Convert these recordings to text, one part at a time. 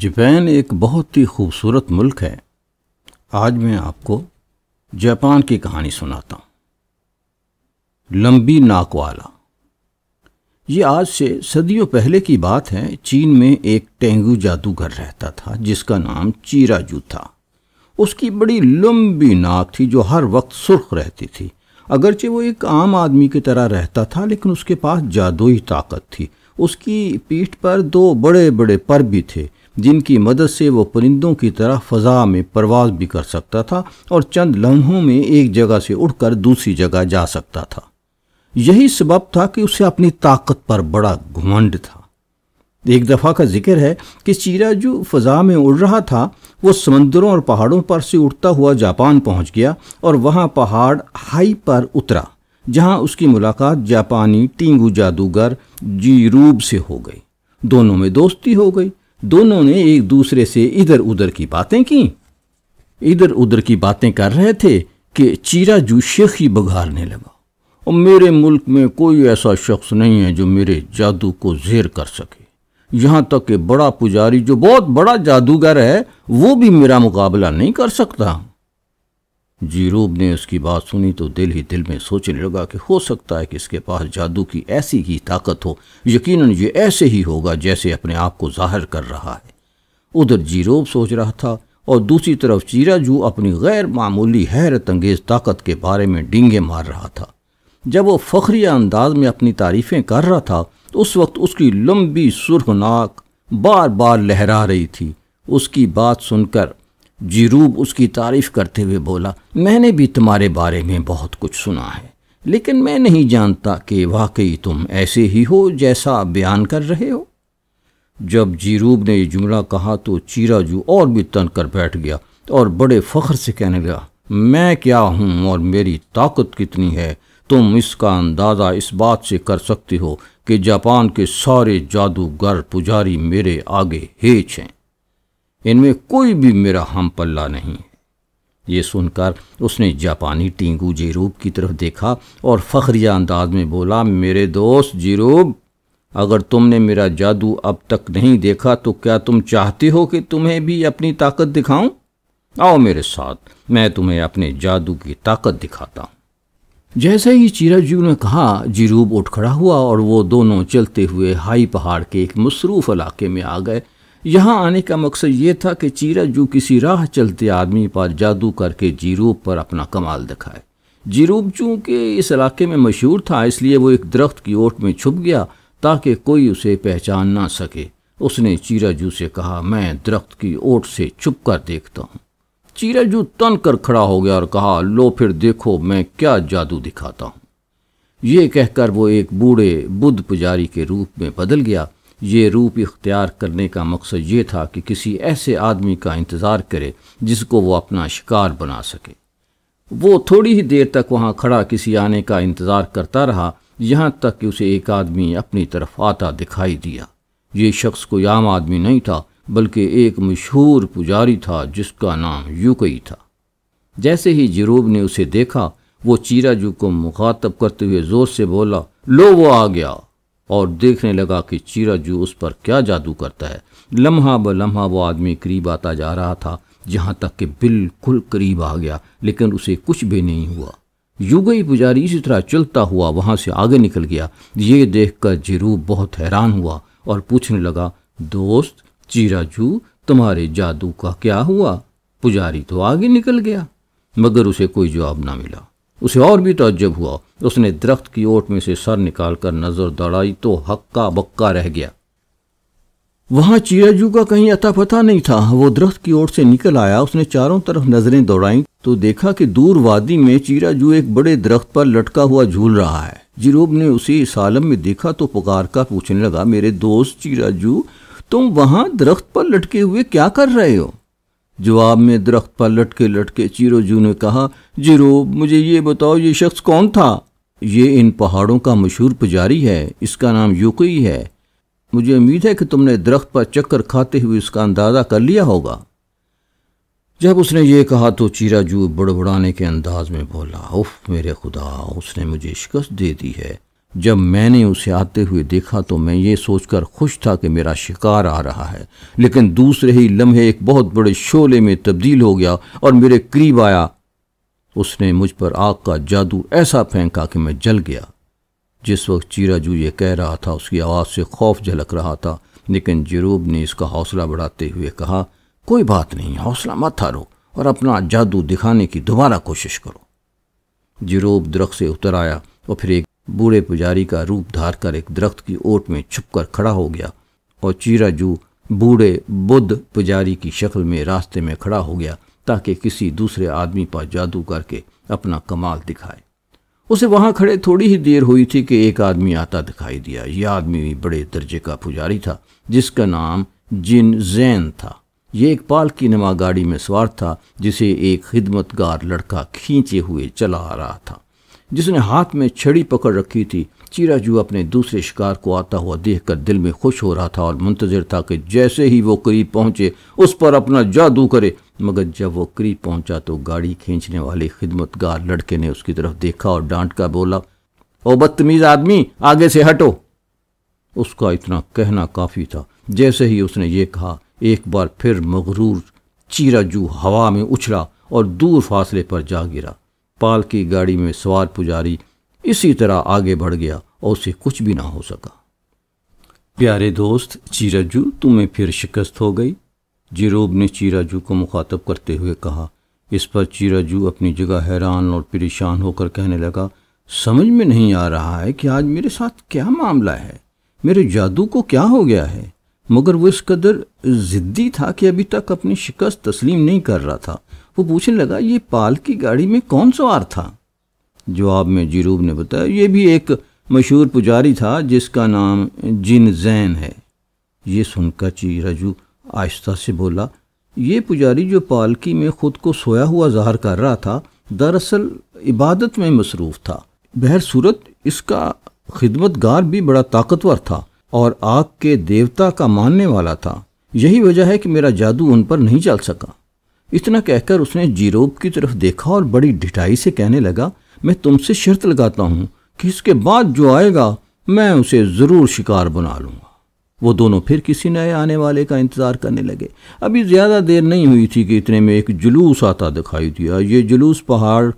Japan एक बहुत ही खूबसूरत मुल्क है आज मैं आपको जापान की कहानी सुनाता हूँ लंबी नाक वाला ये आज से सदियों पहले की बात है चीन में एक टेंगू जादूगर रहता था जिसका नाम चीराजू था उसकी बड़ी लंबी नाक थी जो हर वक्त सुर्ख रहती थी अगरचे वो एक आम आदमी की तरह रहता था लेकिन उसके पास जादुई ताकत थी उसकी पीठ पर दो बड़े बड़े पर भी थे जिनकी मदद से वो परिंदों की तरह फ़जा में परवाज भी कर सकता था और चंद लम्हों में एक जगह से उड़कर दूसरी जगह जा सकता था यही सबब था कि उसे अपनी ताकत पर बड़ा घुमंड था एक दफ़ा का जिक्र है कि चीरा जो फ़जा में उड़ रहा था वो समंदरों और पहाड़ों पर से उड़ता हुआ जापान पहुंच गया और वहाँ पहाड़ हाई पर उतरा जहाँ उसकी मुलाकात जापानी टींगू जादूगर जीरूब से हो गई दोनों में दोस्ती हो गई दोनों ने एक दूसरे से इधर उधर की बातें की इधर उधर की बातें कर रहे थे कि चीरा जू शेख ही बघारने लगा और मेरे मुल्क में कोई ऐसा शख्स नहीं है जो मेरे जादू को जेर कर सके यहाँ तक कि बड़ा पुजारी जो बहुत बड़ा जादूगर है वो भी मेरा मुकाबला नहीं कर सकता जीरूब ने उसकी बात सुनी तो दिल ही दिल में सोचने लगा कि हो सकता है कि इसके पास जादू की ऐसी ही ताकत हो यकीनन ये ऐसे ही होगा जैसे अपने आप को जाहिर कर रहा है उधर जीरूब सोच रहा था और दूसरी तरफ चीराजू अपनी गैर मामूली हैरत अंगेज ताकत के बारे में डींगे मार रहा था जब वो फखरिया अंदाज में अपनी तारीफ़ें कर रहा था तो उस वक्त उसकी लंबी नाक बार बार लहरा रही थी उसकी बात सुनकर जीरूब उसकी तारीफ करते हुए बोला मैंने भी तुम्हारे बारे में बहुत कुछ सुना है लेकिन मैं नहीं जानता कि वाकई तुम ऐसे ही हो जैसा बयान कर रहे हो जब जीरूब ने यह जुमला कहा तो चीराजू और भी तन कर बैठ गया और बड़े फ़ख्र से कहने लगा मैं क्या हूँ और मेरी ताकत कितनी है तुम इसका अंदाज़ा इस बात से कर सकते हो कि जापान के सारे जादूगर पुजारी मेरे आगे हेच हैं इनमें कोई भी मेरा हम पल्ला नहीं है ये सुनकर उसने जापानी टींगू जीरूब की तरफ देखा और फखरिया अंदाज में बोला मेरे दोस्त जीरूब अगर तुमने मेरा जादू अब तक नहीं देखा तो क्या तुम चाहते हो कि तुम्हें भी अपनी ताकत दिखाऊं? आओ मेरे साथ मैं तुम्हें अपने जादू की ताकत दिखाता हूं जैसे ही चीराजू ने कहा जीरूब उठ खड़ा हुआ और वो दोनों चलते हुए हाई पहाड़ के एक मसरूफ इलाके में आ गए यहाँ आने का मकसद ये था कि चीरा जो किसी राह चलते आदमी पर जादू करके जीरूब पर अपना कमाल दिखाए जीरूब चूँकि इस इलाके में मशहूर था इसलिए वो एक दरख्त की ओट में छुप गया ताकि कोई उसे पहचान ना सके उसने चीराजू से कहा मैं दरख्त की ओट से छुप कर देखता हूँ चीराजू तन कर खड़ा हो गया और कहा लो फिर देखो मैं क्या जादू दिखाता हूँ ये कहकर वो एक बूढ़े बुद्ध पुजारी के रूप में बदल गया ये रूप इख्तियार करने का मकसद ये था कि किसी ऐसे आदमी का इंतज़ार करे जिसको वो अपना शिकार बना सके वो थोड़ी ही देर तक वहाँ खड़ा किसी आने का इंतज़ार करता रहा यहाँ तक कि उसे एक आदमी अपनी तरफ आता दिखाई दिया ये शख्स कोई आम आदमी नहीं था बल्कि एक मशहूर पुजारी था जिसका नाम यूकई था जैसे ही जरूब ने उसे देखा वो चीरा जू को मुखातब करते हुए ज़ोर से बोला लो वो आ गया और देखने लगा कि जू उस पर क्या जादू करता है लम्हा ब लम्हा वो आदमी करीब आता जा रहा था जहाँ तक कि बिल्कुल करीब आ गया लेकिन उसे कुछ भी नहीं हुआ युगई पुजारी इसी तरह चलता हुआ वहाँ से आगे निकल गया ये देखकर जिरू बहुत हैरान हुआ और पूछने लगा दोस्त चीराजू तुम्हारे जादू का क्या हुआ पुजारी तो आगे निकल गया मगर उसे कोई जवाब ना मिला उसे और भी तजब हुआ उसने दरख्त की ओट में से सर निकालकर नजर दौड़ाई तो हक्का बक्का रह गया वहां चिराजू का कहीं अता पता नहीं था वो दरख्त की ओर से निकल आया उसने चारों तरफ नजरें दौड़ाई तो देखा कि दूर वादी में चिराजू एक बड़े दरख्त पर लटका हुआ झूल रहा है जिरूब ने उसे इस आलम में देखा तो पुकार का पूछने लगा मेरे दोस्त चिराजू तुम वहां दरख्त पर लटके हुए क्या कर रहे हो जवाब में दरख्त पर लटके लटके जू ने कहा जीरो मुझे ये बताओ ये शख्स कौन था ये इन पहाड़ों का मशहूर पुजारी है इसका नाम यूकी है मुझे उम्मीद है कि तुमने दरख्त पर चक्कर खाते हुए इसका अंदाज़ा कर लिया होगा जब उसने ये कहा तो जू बड़बड़ाने के अंदाज में बोला उफ मेरे खुदा उसने मुझे शिकस्त दे दी है जब मैंने उसे आते हुए देखा तो मैं ये सोचकर खुश था कि मेरा शिकार आ रहा है लेकिन दूसरे ही लम्हे एक बहुत बड़े शोले में तब्दील हो गया और मेरे करीब आया उसने मुझ पर आग का जादू ऐसा फेंका कि मैं जल गया जिस वक्त चीराजू ये कह रहा था उसकी आवाज़ से खौफ झलक रहा था लेकिन जरूब ने इसका हौसला बढ़ाते हुए कहा कोई बात नहीं हौसला मत हारो और अपना जादू दिखाने की दोबारा कोशिश करो जरूब दरख्त से उतर आया और फिर एक बूढ़े पुजारी का रूप धार कर एक दरख्त की ओट में छुपकर खड़ा हो गया और चीराजू बूढ़े बुद्ध पुजारी की शक्ल में रास्ते में खड़ा हो गया ताकि किसी दूसरे आदमी पर जादू करके अपना कमाल दिखाए उसे वहां खड़े थोड़ी ही देर हुई थी कि एक आदमी आता दिखाई दिया यह आदमी भी बड़े दर्जे का पुजारी था जिसका नाम जिन जैन था यह एक पाल की नमा गाड़ी में सवार था जिसे एक खिदमतगार लड़का खींचे हुए चला आ रहा था जिसने हाथ में छड़ी पकड़ रखी थी चिराजू अपने दूसरे शिकार को आता हुआ देखकर दिल में खुश हो रहा था और मुंतजर था कि जैसे ही वो करीब पहुंचे उस पर अपना जादू करे मगर जब वो करीब पहुंचा तो गाड़ी खींचने वाले खिदमतगार लड़के ने उसकी तरफ देखा और डांट का बोला ओ बदतमीज आदमी आगे से हटो उसका इतना कहना काफ़ी था जैसे ही उसने ये कहा एक बार फिर मगरूर चीराजू हवा में उछला और दूर फासले पर जा गिरा पाल की गाड़ी में सवार पुजारी इसी तरह आगे बढ़ गया और उसे कुछ भी ना हो सका प्यारे दोस्त चीराजू तुम्हें फिर शिकस्त हो गई जिरोब ने चीराजू को मुखातब करते हुए कहा इस पर चीराजू अपनी जगह हैरान और परेशान होकर कहने लगा समझ में नहीं आ रहा है कि आज मेरे साथ क्या मामला है मेरे जादू को क्या हो गया है मगर वो इस कदर ज़िद्दी था कि अभी तक अपनी शिकस्त तस्लीम नहीं कर रहा था वो पूछने लगा ये पाल की गाड़ी में कौन सवार था जवाब में जीरूब ने बताया ये भी एक मशहूर पुजारी था जिसका नाम जिन जैन है ये सुनकर ची रजू आहिस्ता से बोला ये पुजारी जो पालकी में खुद को सोया हुआ ज़ाहर कर रहा था दरअसल इबादत में मसरूफ़ था बहरसूरत इसका खिदमतगार भी बड़ा ताकतवर था और आग के देवता का मानने वाला था यही वजह है कि मेरा जादू उन पर नहीं चल सका इतना कहकर उसने जीरोब की तरफ देखा और बड़ी ढिठाई से कहने लगा मैं तुमसे शर्त लगाता हूँ कि इसके बाद जो आएगा मैं उसे ज़रूर शिकार बना लूँगा वो दोनों फिर किसी नए आने वाले का इंतज़ार करने लगे अभी ज़्यादा देर नहीं हुई थी कि इतने में एक जुलूस आता दिखाई दिया ये जुलूस पहाड़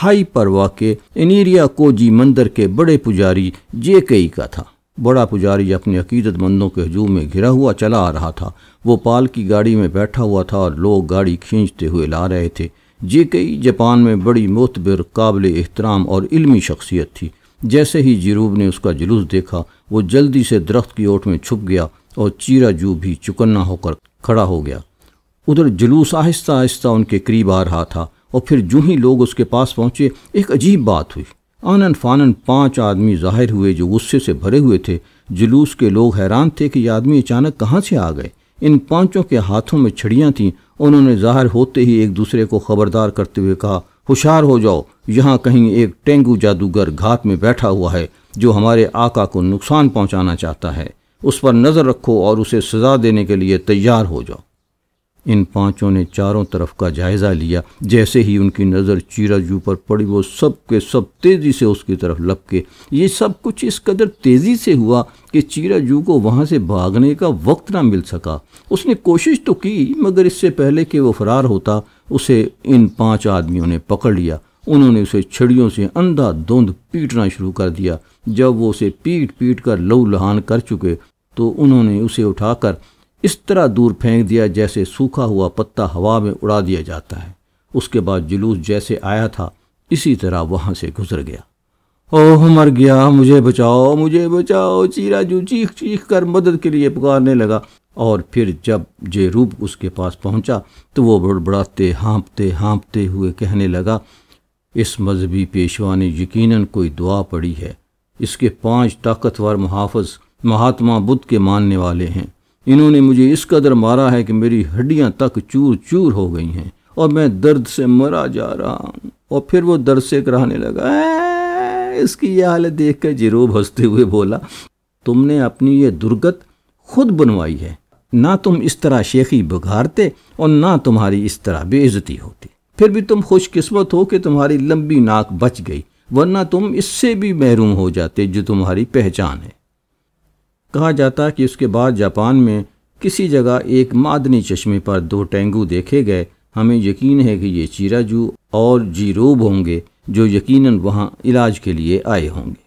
हाई पर के इनरिया कोजी मंदिर के बड़े पुजारी जेकई का था बड़ा पुजारी अपने अकीदतमंदों के हजूम में घिरा हुआ चला आ रहा था वो पाल की गाड़ी में बैठा हुआ था और लोग गाड़ी खींचते हुए ला रहे थे जे कई जापान में बड़ी मोतबर काबिल एहतराम और इल्मी शख्सियत थी जैसे ही जिरूब ने उसका जुलूस देखा वो जल्दी से दरख्त की ओट में छुप गया और चीरा जू भी चुकन्ना होकर खड़ा हो गया उधर जुलूस आहिस्ता आहिस्ता उनके करीब आ रहा था और फिर जूँ ही लोग उसके पास पहुँचे एक अजीब बात हुई आनन फानन पांच आदमी जाहिर हुए जो गुस्से से भरे हुए थे जुलूस के लोग हैरान थे कि ये आदमी अचानक कहाँ से आ गए इन पांचों के हाथों में छड़ियाँ थीं उन्होंने जाहिर होते ही एक दूसरे को खबरदार करते हुए कहा होशार हो जाओ यहाँ कहीं एक टेंगू जादूगर घात में बैठा हुआ है जो हमारे आका को नुकसान पहुँचाना चाहता है उस पर नज़र रखो और उसे सजा देने के लिए तैयार हो जाओ इन पांचों ने चारों तरफ का जायज़ा लिया जैसे ही उनकी नज़र जू पर पड़ी वो सब के सब तेज़ी से उसकी तरफ लपके ये सब कुछ इस कदर तेज़ी से हुआ कि चीरा जू को वहाँ से भागने का वक्त ना मिल सका उसने कोशिश तो की मगर इससे पहले कि वो फरार होता उसे इन पांच आदमियों ने पकड़ लिया उन्होंने उसे छड़ियों से अंधा धुंध पीटना शुरू कर दिया जब वो उसे पीट पीट कर लहू लहान कर चुके तो उन्होंने उसे उठाकर इस तरह दूर फेंक दिया जैसे सूखा हुआ पत्ता हवा में उड़ा दिया जाता है उसके बाद जुलूस जैसे आया था इसी तरह वहाँ से गुजर गया ओह मर गया मुझे बचाओ मुझे बचाओ चीरा जू चीख चीख कर मदद के लिए पुकारने लगा और फिर जब जे रूप उसके पास पहुंचा तो वो बड़बड़ाते हाँपते हाँपते हुए कहने लगा इस मजहबी पेशवा ने यकीनन कोई दुआ पड़ी है इसके पांच ताकतवर मुहाफ़ महात्मा बुद्ध के मानने वाले हैं इन्होंने मुझे इस कदर मारा है कि मेरी हड्डियां तक चूर चूर हो गई हैं और मैं दर्द से मरा जा रहा हूँ और फिर वो दर्द से कराने लगा इसकी यह हालत देख कर जिरोब हंसते हुए बोला तुमने अपनी ये दुर्गत खुद बनवाई है ना तुम इस तरह शेखी बघारते और ना तुम्हारी इस तरह बेइज्जती होती फिर भी तुम खुशकिस्मत हो कि तुम्हारी लंबी नाक बच गई वरना तुम इससे भी महरूम हो जाते जो तुम्हारी पहचान है कहा जाता कि उसके बाद जापान में किसी जगह एक मादनी चश्मे पर दो टेंगू देखे गए हमें यकीन है कि ये चीराजू और जीरोब होंगे जो यकीनन वहाँ इलाज के लिए आए होंगे